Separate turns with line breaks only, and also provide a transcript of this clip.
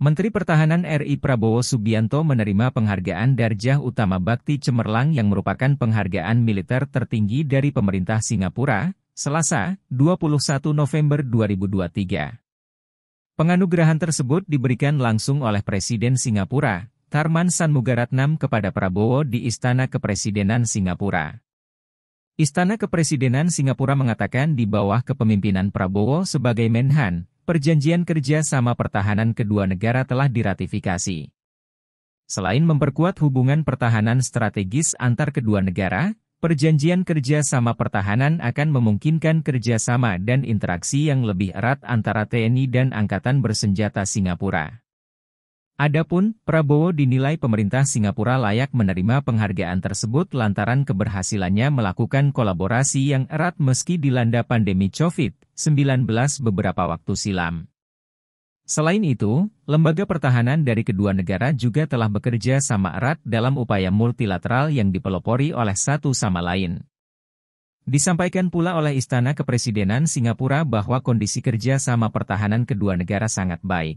Menteri Pertahanan RI Prabowo Subianto menerima penghargaan Darjah Utama Bakti Cemerlang yang merupakan penghargaan militer tertinggi dari pemerintah Singapura, Selasa, 21 November 2023. Penganugerahan tersebut diberikan langsung oleh Presiden Singapura, Tarman Sanmugaratnam kepada Prabowo di Istana Kepresidenan Singapura. Istana Kepresidenan Singapura mengatakan di bawah kepemimpinan Prabowo sebagai Menhan, perjanjian kerja sama pertahanan kedua negara telah diratifikasi. Selain memperkuat hubungan pertahanan strategis antar kedua negara, perjanjian kerja sama pertahanan akan memungkinkan kerjasama dan interaksi yang lebih erat antara TNI dan Angkatan Bersenjata Singapura. Adapun, Prabowo dinilai pemerintah Singapura layak menerima penghargaan tersebut lantaran keberhasilannya melakukan kolaborasi yang erat meski dilanda pandemi COVID-19 beberapa waktu silam. Selain itu, lembaga pertahanan dari kedua negara juga telah bekerja sama erat dalam upaya multilateral yang dipelopori oleh satu sama lain. Disampaikan pula oleh Istana Kepresidenan Singapura bahwa kondisi kerja sama pertahanan kedua negara sangat baik.